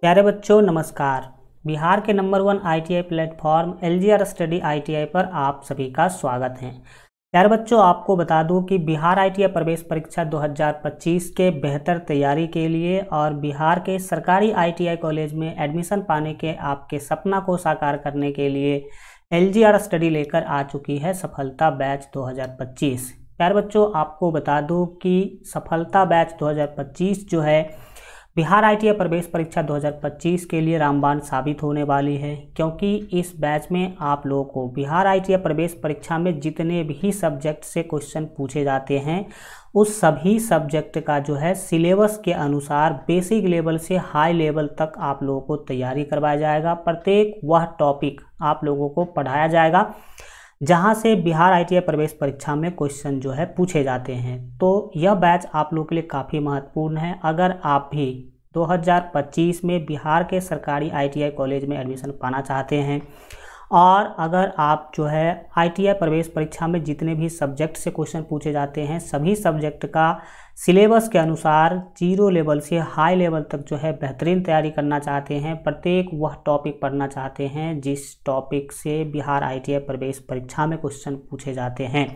प्यारे बच्चों नमस्कार बिहार के number one ITI platform L G R study ITI पर आप सभी का स्वागत है प्यारे बच्चों आपको बता दूं कि बिहार आईटीआई प्रवेश परीक्षा 2025 के बेहतर तैयारी के लिए और बिहार के सरकारी आईटीआई कॉलेज में एडमिशन पाने के आपके सपना को साकार करने के लिए आर स्टडी लेकर आ चुकी है सफलता बैच पच्चीस प्यारे बच्चों आपको बता दूँ कि सफलता बैच पच्चीस जो है बिहार आई प्रवेश परीक्षा 2025 के लिए रामबाण साबित होने वाली है क्योंकि इस बैच में आप लोगों को बिहार आई प्रवेश परीक्षा में जितने भी सब्जेक्ट से क्वेश्चन पूछे जाते हैं उस सभी सब्जेक्ट का जो है सिलेबस के अनुसार बेसिक लेवल से हाई लेवल तक आप लोगों को तैयारी करवाया जाएगा प्रत्येक वह टॉपिक आप लोगों को पढ़ाया जाएगा जहां से बिहार आईटीआई प्रवेश परीक्षा में क्वेश्चन जो है पूछे जाते हैं तो यह बैच आप लोग के लिए काफ़ी महत्वपूर्ण है अगर आप भी 2025 में बिहार के सरकारी आईटीआई कॉलेज में एडमिशन पाना चाहते हैं और अगर आप जो है आईटीआई प्रवेश परीक्षा में जितने भी सब्जेक्ट से क्वेश्चन पूछे जाते हैं सभी सब्जेक्ट का सिलेबस के अनुसार जीरो लेवल से हाई लेवल तक जो है बेहतरीन तैयारी करना चाहते हैं प्रत्येक वह टॉपिक पढ़ना चाहते हैं जिस टॉपिक से बिहार आईटीआई प्रवेश परीक्षा में क्वेश्चन पूछे जाते हैं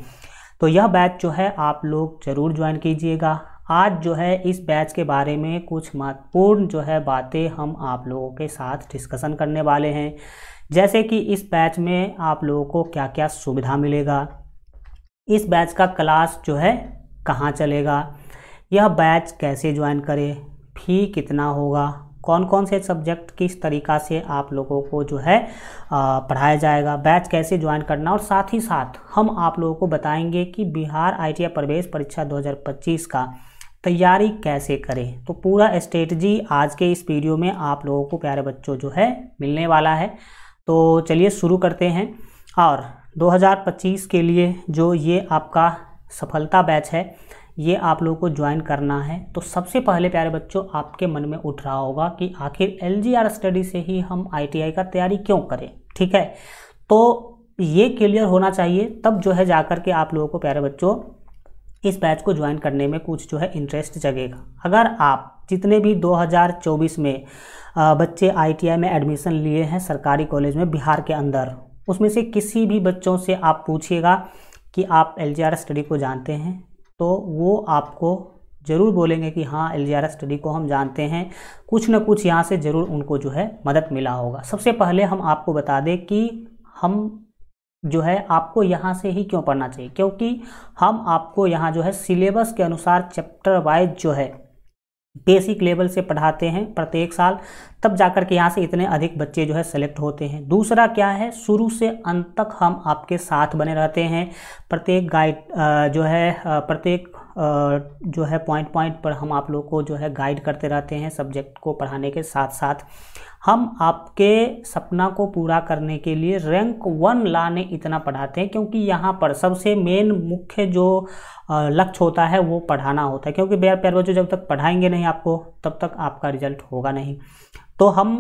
तो यह बैच जो है आप लोग ज़रूर ज्वाइन कीजिएगा आज जो है इस बैच के बारे में कुछ महत्वपूर्ण जो है बातें हम आप लोगों के साथ डिस्कशन करने वाले हैं जैसे कि इस बैच में आप लोगों को क्या क्या सुविधा मिलेगा इस बैच का क्लास जो है कहाँ चलेगा यह बैच कैसे ज्वाइन करें फी कितना होगा कौन कौन से सब्जेक्ट किस तरीका से आप लोगों को जो है पढ़ाया जाएगा बैच कैसे ज्वाइन करना और साथ ही साथ हम आप लोगों को बताएंगे कि बिहार आई प्रवेश परीक्षा 2025 का तैयारी कैसे करें तो पूरा स्ट्रेटजी आज के इस वीडियो में आप लोगों को प्यारे बच्चों जो है मिलने वाला है तो चलिए शुरू करते हैं और 2025 के लिए जो ये आपका सफलता बैच है ये आप लोगों को ज्वाइन करना है तो सबसे पहले प्यारे बच्चों आपके मन में उठ रहा होगा कि आखिर एल स्टडी से ही हम आई का तैयारी क्यों करें ठीक है तो ये क्लियर होना चाहिए तब जो है जाकर के आप लोगों को प्यारे बच्चों इस बैच को ज्वाइन करने में कुछ जो है इंटरेस्ट जगेगा अगर आप जितने भी 2024 में बच्चे आईटीआई में एडमिशन लिए हैं सरकारी कॉलेज में बिहार के अंदर उसमें से किसी भी बच्चों से आप पूछिएगा कि आप एल स्टडी को जानते हैं तो वो आपको ज़रूर बोलेंगे कि हाँ एल स्टडी को हम जानते हैं कुछ ना कुछ यहाँ से ज़रूर उनको जो है मदद मिला होगा सबसे पहले हम आपको बता दें कि हम जो है आपको यहाँ से ही क्यों पढ़ना चाहिए क्योंकि हम आपको यहाँ जो है सिलेबस के अनुसार चैप्टर वाइज जो है बेसिक लेवल से पढ़ाते हैं प्रत्येक साल तब जाकर के यहाँ से इतने अधिक बच्चे जो है सेलेक्ट होते हैं दूसरा क्या है शुरू से अंत तक हम आपके साथ बने रहते हैं प्रत्येक गाइड जो है प्रत्येक जो है पॉइंट पॉइंट पर हम आप लोग को जो है गाइड करते रहते हैं सब्जेक्ट को पढ़ाने के साथ साथ हम आपके सपना को पूरा करने के लिए रैंक वन लाने इतना पढ़ाते हैं क्योंकि यहाँ पर सबसे मेन मुख्य जो लक्ष्य होता है वो पढ़ाना होता है क्योंकि बेयर प्यार बच्चों जब तक पढ़ाएंगे नहीं आपको तब तक आपका रिजल्ट होगा नहीं तो हम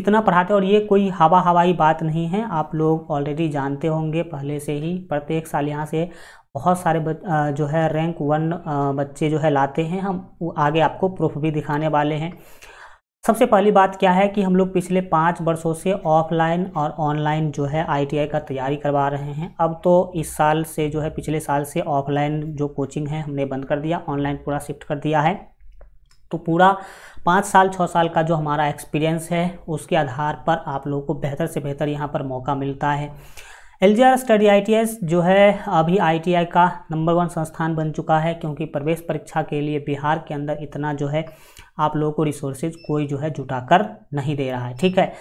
इतना पढ़ाते और ये कोई हवा हवाई बात नहीं है आप लोग ऑलरेडी जानते होंगे पहले से ही प्रत्येक साल यहाँ से बहुत सारे बच, जो है रैंक वन बच्चे जो है लाते हैं हम आगे आपको प्रूफ भी दिखाने वाले हैं सबसे पहली बात क्या है कि हम लोग पिछले पाँच वर्षों से ऑफलाइन और ऑनलाइन जो है आईटीआई का तैयारी करवा रहे हैं अब तो इस साल से जो है पिछले साल से ऑफलाइन जो कोचिंग है हमने बंद कर दिया ऑनलाइन पूरा शिफ्ट कर दिया है तो पूरा पाँच साल छः साल का जो हमारा एक्सपीरियंस है उसके आधार पर आप लोगों को बेहतर से बेहतर यहाँ पर मौका मिलता है L G R study I T जो है अभी आई टी आई का नंबर वन संस्थान बन चुका है क्योंकि प्रवेश परीक्षा के लिए बिहार के अंदर इतना जो है आप लोगों को रिसोर्सेज कोई जो है जुटा कर नहीं दे रहा है ठीक है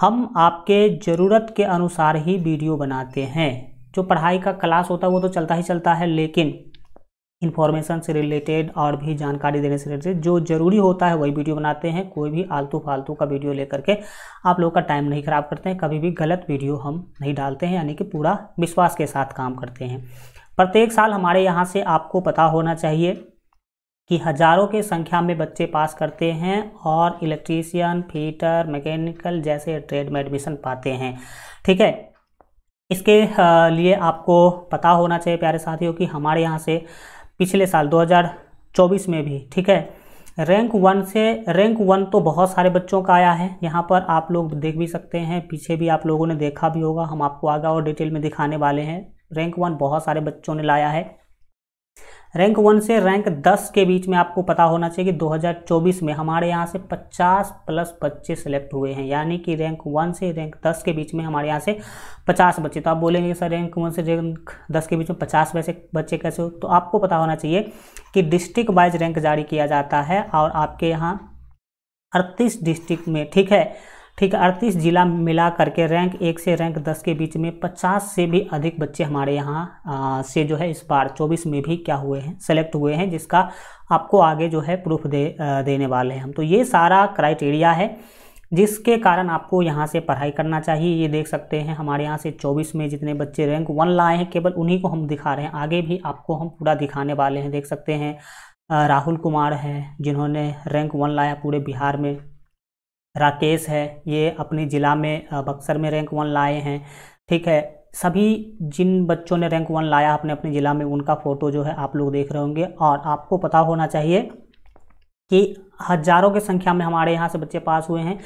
हम आपके ज़रूरत के अनुसार ही वीडियो बनाते हैं जो पढ़ाई का क्लास होता है वो तो चलता ही चलता है लेकिन इन्फॉर्मेशन से रिलेटेड और भी जानकारी देने से रिलेटेड जो ज़रूरी होता है वही वीडियो बनाते हैं कोई भी आलतू फालतू का वीडियो लेकर के आप लोग का टाइम नहीं ख़राब करते हैं कभी भी गलत वीडियो हम नहीं डालते हैं यानी कि पूरा विश्वास के साथ काम करते हैं प्रत्येक साल हमारे यहाँ से आपको पता होना चाहिए कि हज़ारों के संख्या में बच्चे पास करते हैं और इलेक्ट्रीशियन फीटर मैकेनिकल जैसे ट्रेड में एडमिशन पाते हैं ठीक है इसके लिए आपको पता होना चाहिए प्यारे साथियों कि हमारे यहाँ से पिछले साल 2024 में भी ठीक है रैंक वन से रैंक वन तो बहुत सारे बच्चों का आया है यहाँ पर आप लोग देख भी सकते हैं पीछे भी आप लोगों ने देखा भी होगा हम आपको आगे और डिटेल में दिखाने वाले हैं रैंक वन बहुत सारे बच्चों ने लाया है रैंक वन से रैंक दस के बीच में आपको पता होना चाहिए कि 2024 में हमारे यहाँ से 50 प्लस बच्चे सेलेक्ट हुए हैं यानी कि रैंक वन से रैंक दस के बीच में हमारे यहाँ से 50 बच्चे तो आप बोलेंगे सर रैंक वन से रैंक दस के बीच में 50 वैसे बच्चे कैसे हो तो आपको पता होना चाहिए कि डिस्ट्रिक्ट वाइज रैंक जारी किया जाता है और आपके यहाँ अड़तीस डिस्ट्रिक्ट में ठीक है ठीक है अड़तीस जिला मिला करके रैंक एक से रैंक दस के बीच में पचास से भी अधिक बच्चे हमारे यहाँ से जो है इस बार चौबीस में भी क्या हुए हैं सेलेक्ट हुए हैं जिसका आपको आगे जो है प्रूफ दे देने वाले हैं हम तो ये सारा क्राइटेरिया है जिसके कारण आपको यहाँ से पढ़ाई करना चाहिए ये देख सकते हैं हमारे यहाँ से 24 में जितने बच्चे रैंक वन लाए हैं केवल उन्हीं को हम दिखा रहे हैं आगे भी आपको हम पूरा दिखाने वाले हैं देख सकते हैं राहुल कुमार हैं जिन्होंने रैंक वन लाया पूरे बिहार में राकेश है ये अपने ज़िला में बक्सर में रैंक वन लाए हैं ठीक है सभी जिन बच्चों ने रैंक वन लाया अपने अपने ज़िला में उनका फ़ोटो जो है आप लोग देख रहे होंगे और आपको पता होना चाहिए कि हज़ारों की संख्या में हमारे यहाँ से बच्चे पास हुए हैं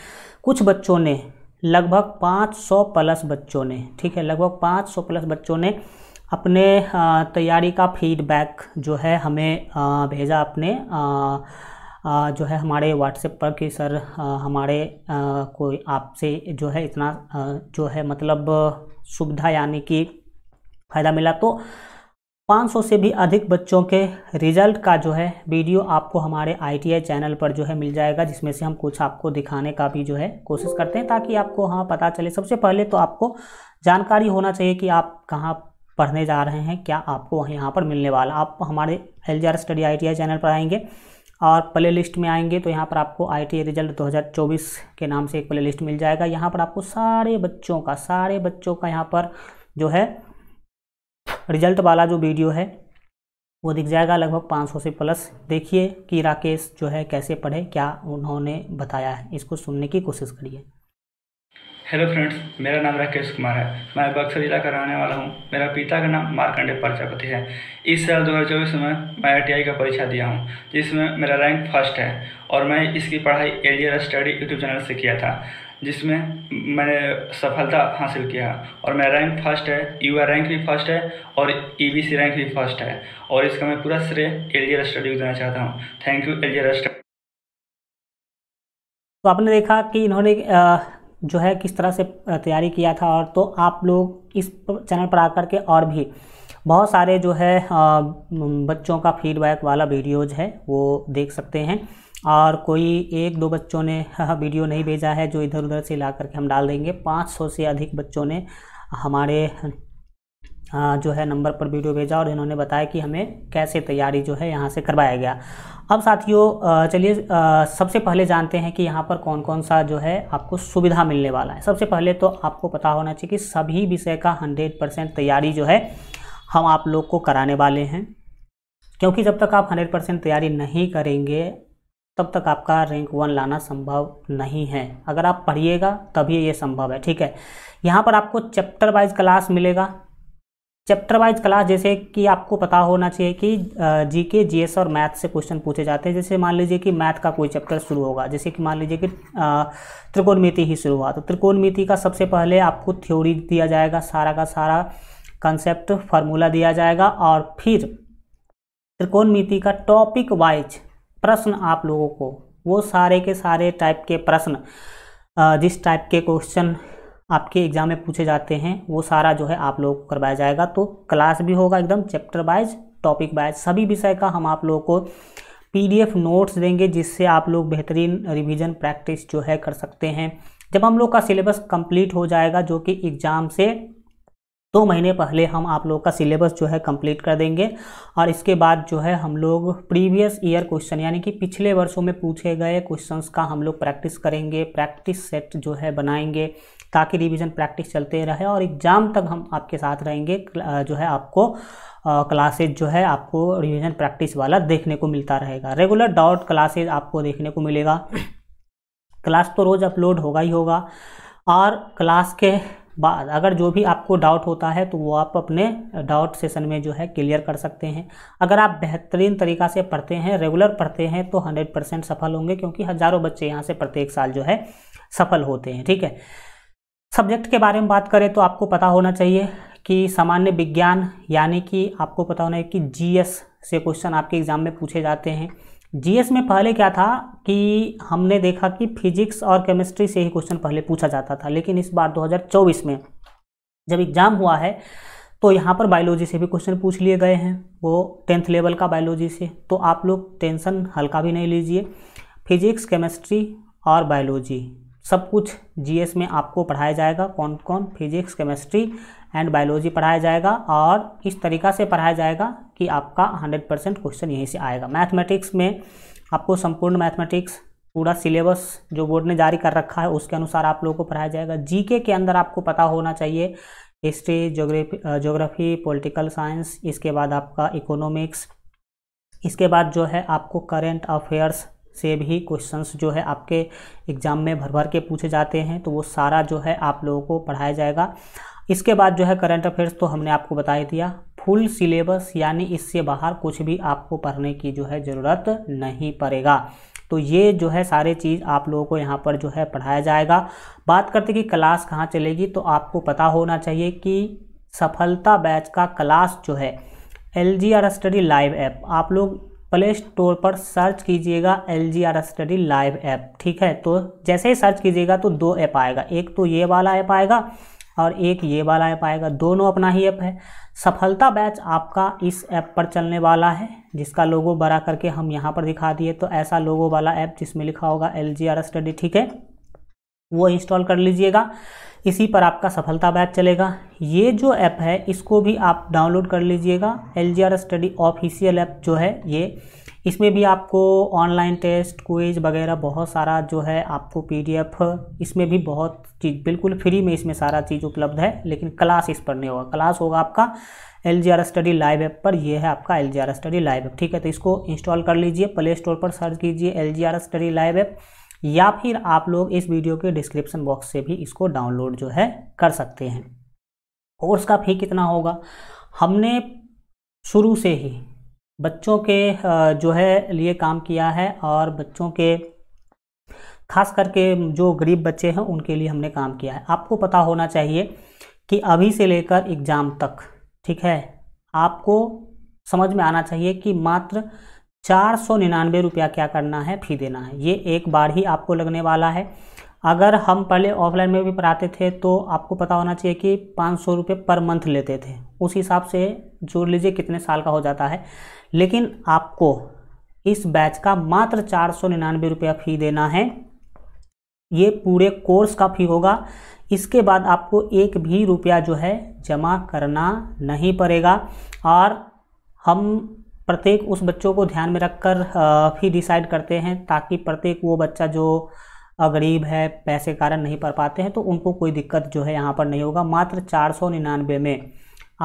कुछ बच्चों ने लगभग 500 प्लस बच्चों ने ठीक है लगभग 500 प्लस बच्चों ने अपने तैयारी का फीडबैक जो है हमें भेजा अपने जो है हमारे व्हाट्सएप पर कि सर हमारे कोई आपसे जो है इतना जो है मतलब सुविधा यानी कि फ़ायदा मिला तो 500 से भी अधिक बच्चों के रिजल्ट का जो है वीडियो आपको हमारे आईटीआई चैनल पर जो है मिल जाएगा जिसमें से हम कुछ आपको दिखाने का भी जो है कोशिश करते हैं ताकि आपको हाँ पता चले सबसे पहले तो आपको जानकारी होना चाहिए कि आप कहाँ पढ़ने जा रहे हैं क्या आपको यहाँ पर मिलने वाला आप हमारे एल स्टडी आई चैनल पर आएंगे और प्ले लिस्ट में आएंगे तो यहाँ पर आपको आई रिजल्ट 2024 के नाम से एक प्ले लिस्ट मिल जाएगा यहाँ पर आपको सारे बच्चों का सारे बच्चों का यहाँ पर जो है रिजल्ट वाला जो वीडियो है वो दिख जाएगा लगभग 500 से प्लस देखिए कि राकेश जो है कैसे पढ़े क्या उन्होंने बताया है इसको सुनने की कोशिश करिए हेलो फ्रेंड्स मेरा नाम राकेश कुमार है मैं बक्सर जिला का रहने वाला हूँ मेरा पिता का नाम मारकंडे प्रजापति है इस साल 2024 में मैं आई का परीक्षा दिया हूँ जिसमें मेरा रैंक फर्स्ट है और मैं इसकी पढ़ाई एलियर स्टडी यूट्यूब चैनल से किया था जिसमें मैंने सफलता हासिल किया और मेरा रैंक फर्स्ट है यू रैंक भी फर्स्ट है और ई e रैंक भी फर्स्ट है और इसका मैं पूरा श्रेय एलियर स्टडी को देना चाहता हूँ थैंक यू एलियर स्टडी तो आपने देखा कि इन्होंने जो है किस तरह से तैयारी किया था और तो आप लोग इस चैनल पर आकर के और भी बहुत सारे जो है बच्चों का फीडबैक वाला वीडियोज है वो देख सकते हैं और कोई एक दो बच्चों ने वीडियो हाँ, नहीं भेजा है जो इधर उधर से ला करके हम डाल देंगे 500 से अधिक बच्चों ने हमारे जो है नंबर पर वीडियो भेजा और इन्होंने बताया कि हमें कैसे तैयारी जो है यहाँ से करवाया गया अब साथियों चलिए सबसे पहले जानते हैं कि यहाँ पर कौन कौन सा जो है आपको सुविधा मिलने वाला है सबसे पहले तो आपको पता होना चाहिए कि सभी विषय का हंड्रेड परसेंट तैयारी जो है हम आप लोग को कराने वाले हैं क्योंकि जब तक आप हंड्रेड परसेंट तैयारी नहीं करेंगे तब तक आपका रैंक वन लाना संभव नहीं है अगर आप पढ़िएगा तभी ये संभव है ठीक है यहाँ पर आपको चैप्टर वाइज क्लास मिलेगा चैप्टर वाइज क्लास जैसे कि आपको पता होना चाहिए कि जीके जीएस और मैथ से क्वेश्चन पूछे जाते हैं जैसे मान लीजिए कि मैथ का कोई चैप्टर शुरू होगा जैसे कि मान लीजिए कि त्रिकोणमिति ही शुरू हुआ तो त्रिकोणमिति का सबसे पहले आपको थ्योरी दिया जाएगा सारा का सारा कंसेप्ट फार्मूला दिया जाएगा और फिर त्रिकोणमिति का टॉपिक वाइज प्रश्न आप लोगों को वो सारे के सारे टाइप के प्रश्न जिस टाइप के क्वेश्चन आपके एग्ज़ाम में पूछे जाते हैं वो सारा जो है आप लोगों को करवाया जाएगा तो क्लास भी होगा एकदम चैप्टर वाइज टॉपिक वाइज सभी विषय का हम आप लोगों को पीडीएफ नोट्स देंगे जिससे आप लोग बेहतरीन रिवीजन प्रैक्टिस जो है कर सकते हैं जब हम लोग का सिलेबस कंप्लीट हो जाएगा जो कि एग्ज़ाम से दो महीने पहले हम आप लोग का सिलेबस जो है कंप्लीट कर देंगे और इसके बाद जो है हम लोग प्रीवियस ईयर क्वेश्चन यानी कि पिछले वर्षों में पूछे गए क्वेश्चंस का हम लोग प्रैक्टिस करेंगे प्रैक्टिस सेट जो है बनाएंगे ताकि रिवीजन प्रैक्टिस चलते रहे और एग्ज़ाम तक हम आपके साथ रहेंगे जो है आपको क्लासेज जो है आपको रिवीजन प्रैक्टिस वाला देखने को मिलता रहेगा रेगुलर डाउट क्लासेज आपको देखने को मिलेगा क्लास तो रोज़ अपलोड होगा ही होगा और क्लास के बाद अगर जो भी आपको डाउट होता है तो वो आप अपने डाउट सेशन में जो है क्लियर कर सकते हैं अगर आप बेहतरीन तरीका से पढ़ते हैं रेगुलर पढ़ते हैं तो 100 परसेंट सफल होंगे क्योंकि हज़ारों बच्चे यहाँ से प्रत्येक साल जो है सफल होते हैं ठीक है सब्जेक्ट के बारे में बात करें तो आपको पता होना चाहिए कि सामान्य विज्ञान यानी कि आपको पता होना है कि जीएस से क्वेश्चन आपके एग्ज़ाम में पूछे जाते हैं जीएस में पहले क्या था कि हमने देखा कि फिजिक्स और केमिस्ट्री से ही क्वेश्चन पहले पूछा जाता था लेकिन इस बार 2024 में जब एग्ज़ाम हुआ है तो यहाँ पर बायोलॉजी से भी क्वेश्चन पूछ लिए गए हैं वो टेंथ लेवल का बायोलॉजी से तो आप लोग टेंशन हल्का भी नहीं लीजिए फिजिक्स केमिस्ट्री और बायोलॉजी सब कुछ जीएस में आपको पढ़ाया जाएगा कौन कौन फिजिक्स केमिस्ट्री एंड बायोलॉजी पढ़ाया जाएगा और इस तरीका से पढ़ाया जाएगा कि आपका 100 परसेंट क्वेश्चन यहीं से आएगा मैथमेटिक्स में आपको संपूर्ण मैथमेटिक्स पूरा सिलेबस जो बोर्ड ने जारी कर रखा है उसके अनुसार आप लोगों को पढ़ाया जाएगा जीके के अंदर आपको पता होना चाहिए history geography geography political science इसके बाद आपका इकोनॉमिक्स इसके बाद जो है आपको करेंट अफेयर्स से भी क्वेश्चंस जो है आपके एग्ज़ाम में भर भर के पूछे जाते हैं तो वो सारा जो है आप लोगों को पढ़ाया जाएगा इसके बाद जो है करंट अफेयर्स तो हमने आपको बता ही दिया फुल सिलेबस यानी इससे बाहर कुछ भी आपको पढ़ने की जो है ज़रूरत नहीं पड़ेगा तो ये जो है सारे चीज़ आप लोगों को यहाँ पर जो है पढ़ाया जाएगा बात करते कि क्लास कहाँ चलेगी तो आपको पता होना चाहिए कि सफलता बैच का क्लास जो है L G R study live app आप लोग प्ले स्टोर पर सर्च कीजिएगा L G R study live app ठीक है तो जैसे ही सर्च कीजिएगा तो दो ऐप आएगा एक तो ये वाला ऐप आएगा और एक ये वाला ऐप आएगा दोनों अपना ही ऐप है सफलता बैच आपका इस ऐप पर चलने वाला है जिसका लोगो बड़ा करके हम यहाँ पर दिखा दिए तो ऐसा लोगो वाला ऐप जिसमें लिखा होगा एल जी आर स्टडी ठीक है वो इंस्टॉल कर लीजिएगा इसी पर आपका सफलता बैच चलेगा ये जो ऐप है इसको भी आप डाउनलोड कर लीजिएगा L G R study official app जो है ये इसमें भी आपको ऑनलाइन टेस्ट क्विज वगैरह बहुत सारा जो है आपको पीडीएफ इसमें भी बहुत चीज़ बिल्कुल फ्री में इसमें सारा चीज़ उपलब्ध है लेकिन क्लास इस पर नहीं होगा क्लास होगा आपका L G R study live app पर यह है आपका L G R study live app ठीक है तो इसको इंस्टॉल कर लीजिए प्ले स्टोर पर सर्च कीजिए L G R study live app या फिर आप लोग इस वीडियो के डिस्क्रिप्शन बॉक्स से भी इसको डाउनलोड जो है कर सकते हैं कोर्स का फी कितना होगा हमने शुरू से ही बच्चों के जो है लिए काम किया है और बच्चों के खास करके जो गरीब बच्चे हैं उनके लिए हमने काम किया है आपको पता होना चाहिए कि अभी से लेकर एग्ज़ाम तक ठीक है आपको समझ में आना चाहिए कि मात्र चार सौ निन्यानवे रुपया क्या करना है फी देना है ये एक बार ही आपको लगने वाला है अगर हम पहले ऑफलाइन में भी पढ़ाते थे तो आपको पता होना चाहिए कि पाँच सौ रुपये पर मंथ लेते थे उस हिसाब से जोड़ लीजिए कितने साल का हो जाता है लेकिन आपको इस बैच का मात्र चार सौ निन्यानवे रुपया फ़ी देना है ये पूरे कोर्स का फ़ी होगा इसके बाद आपको एक भी रुपया जो है जमा करना नहीं पड़ेगा और हम प्रत्येक उस बच्चों को ध्यान में रखकर ही डिसाइड करते हैं ताकि प्रत्येक वो बच्चा जो गरीब है पैसे कारण नहीं पढ़ पाते हैं तो उनको कोई दिक्कत जो है यहाँ पर नहीं होगा मात्र चार सौ में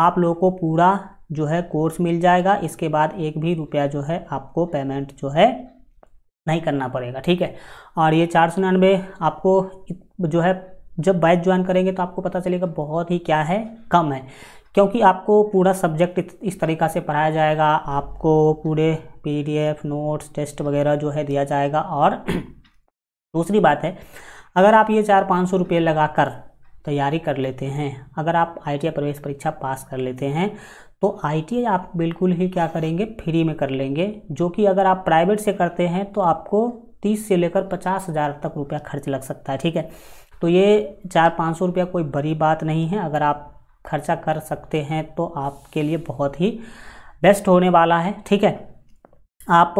आप लोगों को पूरा जो है कोर्स मिल जाएगा इसके बाद एक भी रुपया जो है आपको पेमेंट जो है नहीं करना पड़ेगा ठीक है और ये चार सौ निन्यानवे आपको जो है जब बैच ज्वाइन करेंगे तो आपको पता चलेगा बहुत ही क्या है कम है क्योंकि आपको पूरा सब्जेक्ट इस तरीका से पढ़ाया जाएगा आपको पूरे पीडीएफ नोट्स टेस्ट वगैरह जो है दिया जाएगा और दूसरी बात है अगर आप ये चार पाँच सौ रुपये लगा कर तैयारी कर लेते हैं अगर आप आई प्रवेश परीक्षा पास कर लेते हैं तो आई आप बिल्कुल ही क्या करेंगे फ्री में कर लेंगे जो कि अगर आप प्राइवेट से करते हैं तो आपको तीस से लेकर पचास हज़ार तक रुपया खर्च लग सकता है ठीक है तो ये चार पाँच सौ रुपया कोई बड़ी बात नहीं है अगर आप खर्चा कर सकते हैं तो आपके लिए बहुत ही बेस्ट होने वाला है ठीक है आप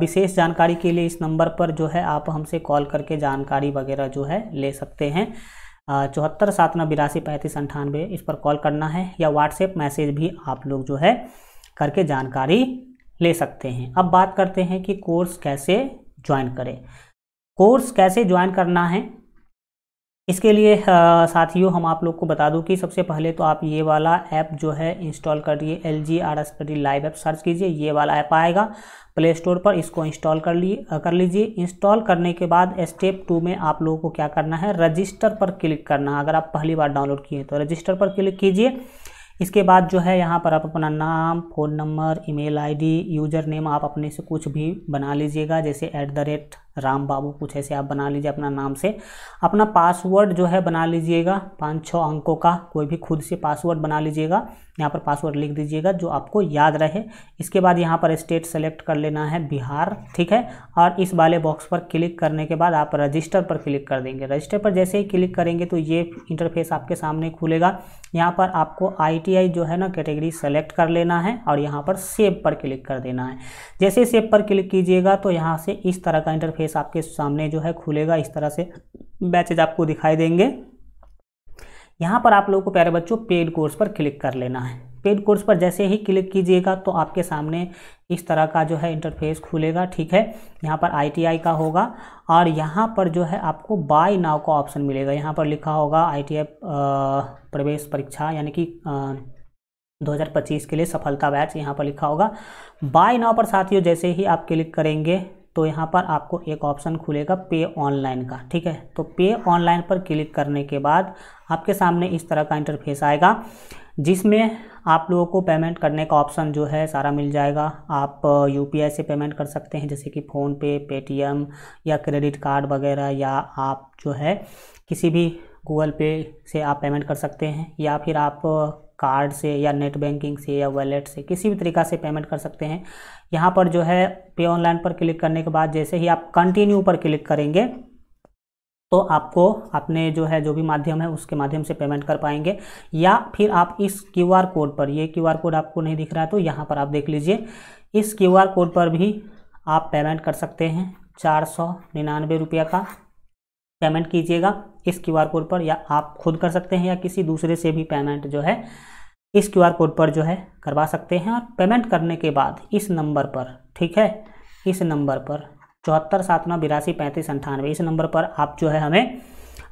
विशेष जानकारी के लिए इस नंबर पर जो है आप हमसे कॉल करके जानकारी वगैरह जो है ले सकते हैं चौहत्तर सात नौ बिरासी पैंतीस अंठानवे इस पर कॉल करना है या व्हाट्सएप मैसेज भी आप लोग जो है करके जानकारी ले सकते हैं अब बात करते हैं कि कोर्स कैसे ज्वाइन करें कोर्स कैसे ज्वाइन करना है इसके लिए साथियों हम आप लोग को बता दूं कि सबसे पहले तो आप ये वाला ऐप जो है इंस्टॉल कर दिए एल जी आर एस पर लाइव ऐप सर्च कीजिए ये वाला ऐप आएगा प्ले स्टोर पर इसको इंस्टॉल कर लिए कर लीजिए इंस्टॉल करने के बाद स्टेप टू में आप लोगों को क्या करना है रजिस्टर पर क्लिक करना है अगर आप पहली बार डाउनलोड किए तो रजिस्टर पर क्लिक कीजिए इसके बाद जो है यहाँ पर आप अपना नाम phone number email ID user name आप अपने से कुछ भी बना लीजिएगा जैसे at the rate Ram Babu कुछ ऐसे आप बना लीजिए अपना नाम से अपना पासवर्ड जो है बना लीजिएगा पाँच छः अंकों का कोई भी खुद से पासवर्ड बना लीजिएगा यहाँ पर पासवर्ड लिख दीजिएगा जो आपको याद रहे इसके बाद यहाँ पर स्टेट सेलेक्ट कर लेना है बिहार ठीक है और इस वाले बॉक्स पर क्लिक करने के बाद आप रजिस्टर पर क्लिक कर देंगे रजिस्टर पर जैसे ही क्लिक करेंगे तो ये इंटरफेस आपके सामने खुलेगा यहाँ पर आपको आई जो है ना कैटेगरी सेलेक्ट कर लेना है और यहाँ पर सेब पर क्लिक कर देना है जैसे सेब पर क्लिक कीजिएगा तो यहाँ से इस तरह का इंटरफेस इंटरफेस आपके सामने जो है खुलेगा इस तरह से बैचेज आपको दिखाई देंगे यहाँ पर आप लोगों को प्यारे बच्चों पेड कोर्स पर क्लिक कर लेना है पेड कोर्स पर जैसे ही क्लिक कीजिएगा तो आपके सामने इस तरह का जो है इंटरफेस खुलेगा ठीक है यहाँ पर आईटीआई का होगा और यहाँ पर जो है आपको बाय नाव का ऑप्शन मिलेगा यहाँ पर लिखा होगा आईटीआई प्रवेश परीक्षा यानी कि 2025 के लिए सफलता बैच यहाँ पर लिखा होगा बाय नाव पर साथियों जैसे ही आप क्लिक करेंगे तो यहाँ पर आपको एक ऑप्शन खुलेगा पे ऑनलाइन का ठीक है तो पे ऑनलाइन पर क्लिक करने के बाद आपके सामने इस तरह का इंटरफेस आएगा जिसमें आप लोगों को पेमेंट करने का ऑप्शन जो है सारा मिल जाएगा आप यू uh, से पेमेंट कर सकते हैं जैसे कि फ़ोनपे पेटीएम या क्रेडिट कार्ड वगैरह या आप जो है किसी भी गूगल पे से आप पेमेंट कर सकते हैं या फिर आप कार्ड से या नेट बैंकिंग से या वॉलेट से किसी भी तरीका से पेमेंट कर सकते हैं यहाँ पर जो है पे ऑनलाइन पर क्लिक करने के बाद जैसे ही आप कंटिन्यू पर क्लिक करेंगे तो आपको अपने जो है जो भी माध्यम है उसके माध्यम से पेमेंट कर पाएंगे या फिर आप इस क्यू आर कोड पर ये क्यू आर कोड आपको नहीं दिख रहा है तो यहाँ पर आप देख लीजिए इस क्यू आर कोड पर भी आप पेमेंट कर सकते हैं चार सौ निन्यानवे रुपये का पेमेंट कीजिएगा इस क्यू आर कोड पर या आप खुद कर सकते हैं या किसी दूसरे से भी पेमेंट जो है इस क्यू आर कोड पर जो है करवा सकते हैं और पेमेंट करने के बाद इस नंबर पर ठीक है इस नंबर पर चौहत्तर सात नौ बिरासी पैंतीस अंठानवे इस नंबर पर आप जो है हमें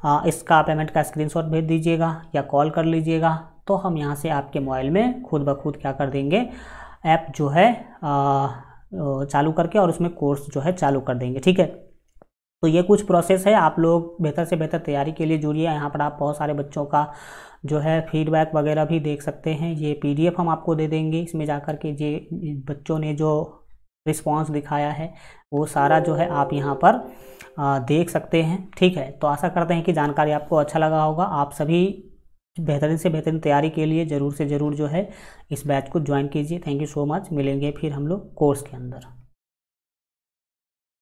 आ, इसका पेमेंट का स्क्रीनशॉट भेज दीजिएगा या कॉल कर लीजिएगा तो हम यहाँ से आपके मोबाइल में खुद ब खुद क्या कर देंगे ऐप जो है आ, चालू करके और उसमें कोर्स जो है चालू कर देंगे ठीक है तो ये कुछ प्रोसेस है आप लोग बेहतर से बेहतर तैयारी के लिए जुड़िए यहाँ पर आप बहुत सारे बच्चों का जो है फीडबैक वगैरह भी देख सकते हैं ये पीडीएफ हम आपको दे देंगे इसमें जाकर के जे बच्चों ने जो रिस्पांस दिखाया है वो सारा जो है आप यहाँ पर आ, देख सकते हैं ठीक है तो आशा करते हैं कि जानकारी आपको अच्छा लगा होगा आप सभी बेहतरीन से बेहतरीन तैयारी के लिए ज़रूर से ज़रूर जो है इस बैच को ज्वाइन कीजिए थैंक यू सो मच मिलेंगे फिर हम लोग कोर्स के अंदर